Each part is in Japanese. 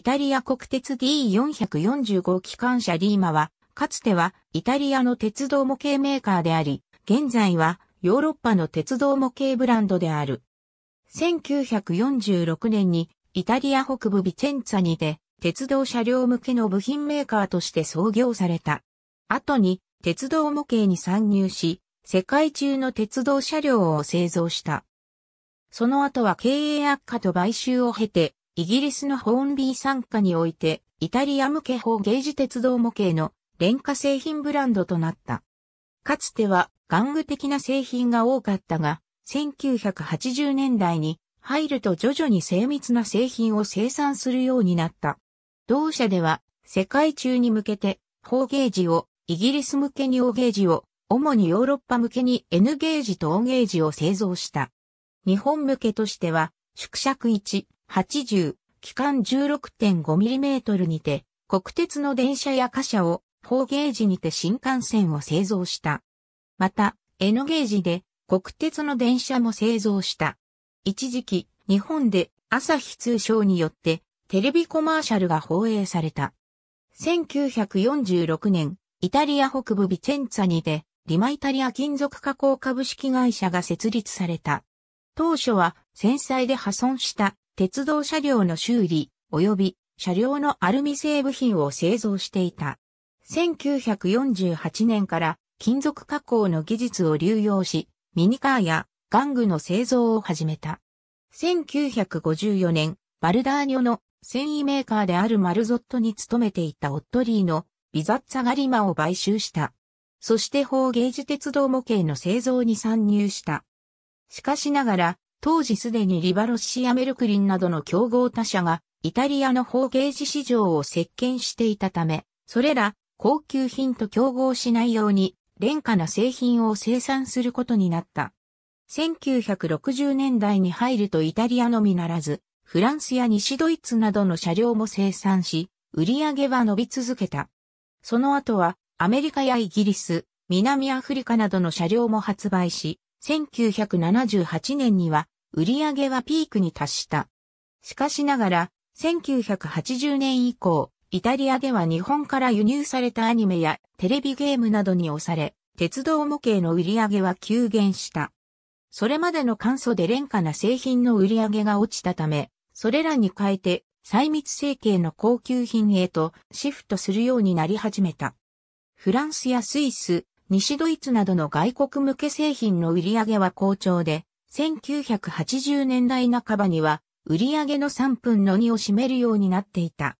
イタリア国鉄 D445 機関車リーマは、かつてはイタリアの鉄道模型メーカーであり、現在はヨーロッパの鉄道模型ブランドである。1946年にイタリア北部ビチェンツァにて鉄道車両向けの部品メーカーとして創業された。後に鉄道模型に参入し、世界中の鉄道車両を製造した。その後は経営悪化と買収を経てイギリスのホーンビー傘下において、イタリア向け法ゲージ鉄道模型の廉価製品ブランドとなった。かつては玩具的な製品が多かったが、1980年代に入ると徐々に精密な製品を生産するようになった。同社では世界中に向けて、法ゲージをイギリス向けに O ゲージを、主にヨーロッパ向けに N ゲージと O ゲージを製造した。日本向けとしては、縮尺1、80、期間 16.5mm にて、国鉄の電車や貨車を、4ゲージにて新幹線を製造した。また、N ゲージで、国鉄の電車も製造した。一時期、日本で朝日通商によってテレビコマーシャルが放映された。1946年、イタリア北部ビチェンツァにて、リマイタリア金属加工株式会社が設立された。当初は繊細で破損した鉄道車両の修理、及び車両のアルミ製部品を製造していた。1948年から金属加工の技術を流用し、ミニカーや玩具の製造を始めた。1954年、バルダーニョの繊維メーカーであるマルゾットに勤めていたオットリーのビザッツァガリマを買収した。そして法ージ鉄道模型の製造に参入した。しかしながら、当時すでにリバロッシやメルクリンなどの競合他社がイタリアの方形事市場を席巻していたため、それら高級品と競合しないように廉価な製品を生産することになった。1960年代に入るとイタリアのみならず、フランスや西ドイツなどの車両も生産し、売り上げは伸び続けた。その後は、アメリカやイギリス、南アフリカなどの車両も発売し、1978年には売り上げはピークに達した。しかしながら、1980年以降、イタリアでは日本から輸入されたアニメやテレビゲームなどに押され、鉄道模型の売り上げは急減した。それまでの簡素で廉価な製品の売り上げが落ちたため、それらに変えて、細密成形の高級品へとシフトするようになり始めた。フランスやスイス、西ドイツなどの外国向け製品の売り上げは好調で、1980年代半ばには売り上げの3分の2を占めるようになっていた。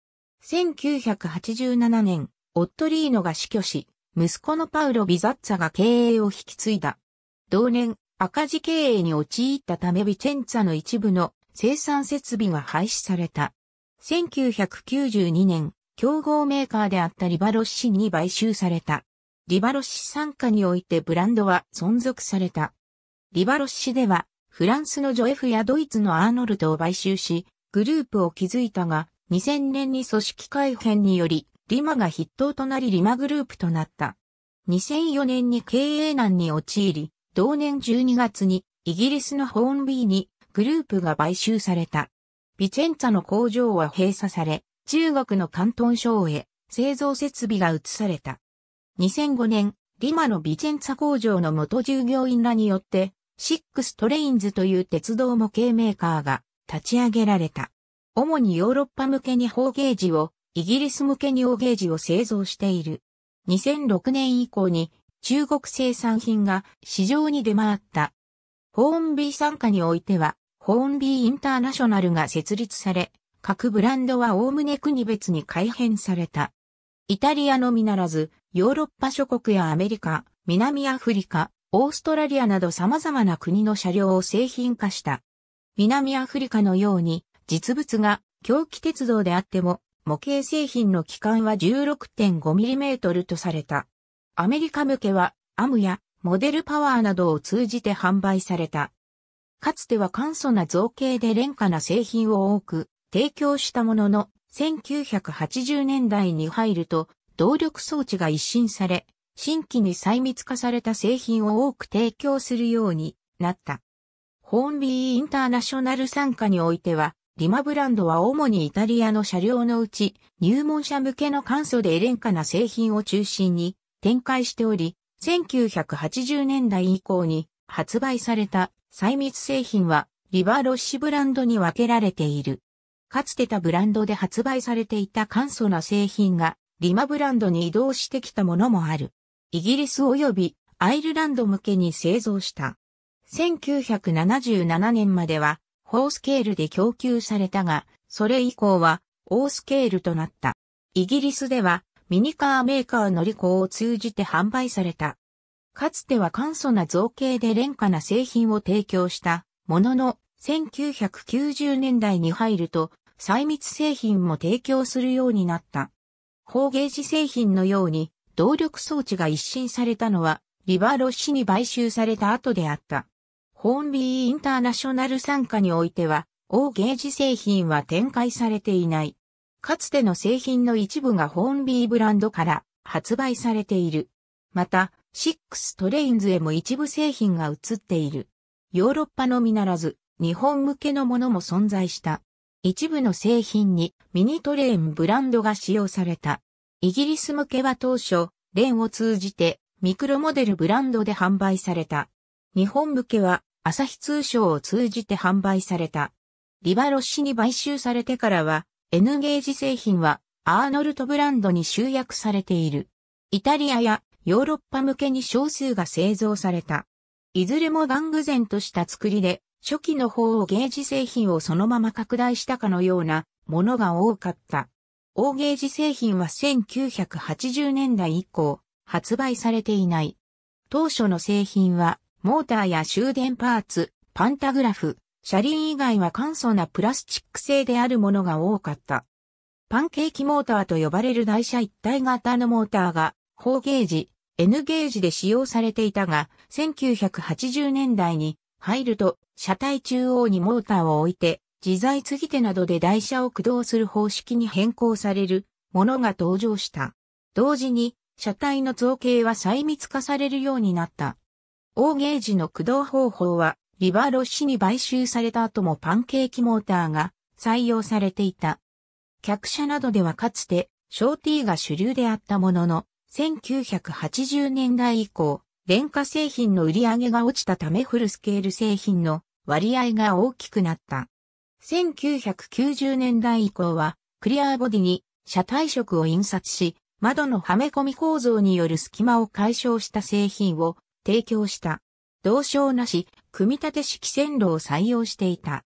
1987年、オットリーノが死去し、息子のパウロ・ビザッツァが経営を引き継いだ。同年、赤字経営に陥ったためビチェンツァの一部の生産設備が廃止された。1992年、競合メーカーであったリバロッシに買収された。リバロッシ参加においてブランドは存続された。リバロッシでは、フランスのジョエフやドイツのアーノルドを買収し、グループを築いたが、2000年に組織改変により、リマが筆頭となりリマグループとなった。2004年に経営難に陥り、同年12月にイギリスのホーンビーにグループが買収された。ビチェンツァの工場は閉鎖され、中国の広東省へ製造設備が移された。2005年、リマのビチェンツァ工場の元従業員らによって、シックストレインズという鉄道模型メーカーが立ち上げられた。主にヨーロッパ向けに方ゲージを、イギリス向けに大ゲージを製造している。2006年以降に中国生産品が市場に出回った。ホーンビー参加においては、ホーンビーインターナショナルが設立され、各ブランドはおおむね国別に改変された。イタリアのみならず、ヨーロッパ諸国やアメリカ、南アフリカ、オーストラリアなど様々な国の車両を製品化した。南アフリカのように、実物が狂気鉄道であっても、模型製品の機関は 16.5mm とされた。アメリカ向けは、アムやモデルパワーなどを通じて販売された。かつては簡素な造形で廉価な製品を多く提供したものの、1980年代に入ると、動力装置が一新され、新規に細密化された製品を多く提供するようになった。ホーンビーインターナショナル参加においては、リマブランドは主にイタリアの車両のうち、入門者向けの簡素でエレンカな製品を中心に展開しており、1980年代以降に発売された細密製品はリバーロッシブランドに分けられている。かつてたブランドで発売されていた簡素な製品が、リマブランドに移動してきたものもある。イギリス及びアイルランド向けに製造した。1977年までは、ースケールで供給されたが、それ以降は、オースケールとなった。イギリスでは、ミニカーメーカーの履行を通じて販売された。かつては簡素な造形で廉価な製品を提供したものの、1990年代に入ると、細密製品も提供するようになった。方ゲージ製品のように、動力装置が一新されたのは、リバーロッシに買収された後であった。ホーンビーインターナショナル参加においては、ーゲージ製品は展開されていない。かつての製品の一部がホーンビーブランドから発売されている。また、シックストレインズへも一部製品が移っている。ヨーロッパのみならず、日本向けのものも存在した。一部の製品にミニトレーンブランドが使用された。イギリス向けは当初、レンを通じてミクロモデルブランドで販売された。日本向けは朝日通商を通じて販売された。リバロッシに買収されてからは、N ゲージ製品はアーノルトブランドに集約されている。イタリアやヨーロッパ向けに少数が製造された。いずれも玩具然とした作りで、初期の方をゲージ製品をそのまま拡大したかのようなものが多かった。大ゲージ製品は1980年代以降発売されていない。当初の製品はモーターや終電パーツ、パンタグラフ、車輪以外は簡素なプラスチック製であるものが多かった。パンケーキモーターと呼ばれる台車一体型のモーターが、方ゲージ、N ゲージで使用されていたが、1980年代に入ると、車体中央にモーターを置いて、自在継ぎ手などで台車を駆動する方式に変更されるものが登場した。同時に、車体の造形は細密化されるようになった。大ゲージの駆動方法は、リバーロッシに買収された後もパンケーキモーターが採用されていた。客車などではかつて、ショーティーが主流であったものの、1980年代以降、電化製品の売り上げが落ちたためフルスケール製品の割合が大きくなった。1990年代以降は、クリアーボディに車体色を印刷し、窓のはめ込み構造による隙間を解消した製品を提供した。同床なし、組み立て式線路を採用していた。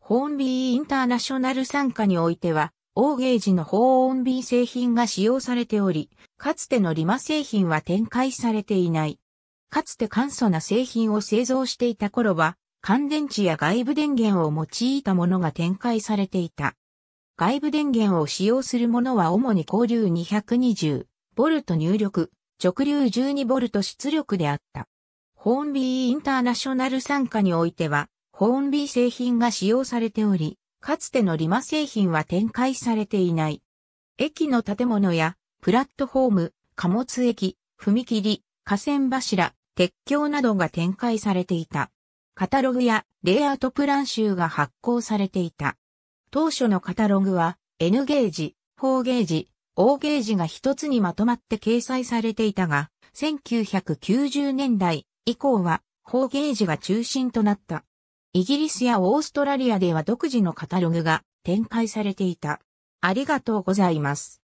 ホーンビーインターナショナル参加においては、オーゲージのホーンビー製品が使用されており、かつてのリマ製品は展開されていない。かつて簡素な製品を製造していた頃は、乾電池や外部電源を用いたものが展開されていた。外部電源を使用するものは主に交流 220V 入力、直流 12V 出力であった。ホーンビーインターナショナル参加においては、ホーンビー製品が使用されており、かつてのリマ製品は展開されていない。駅の建物や、プラットフォーム、貨物駅、踏切、河川柱、鉄橋などが展開されていた。カタログやレイアウトプラン集が発行されていた。当初のカタログは N ゲージ、4ゲージ、O ゲージが一つにまとまって掲載されていたが、1990年代以降は4ゲージが中心となった。イギリスやオーストラリアでは独自のカタログが展開されていた。ありがとうございます。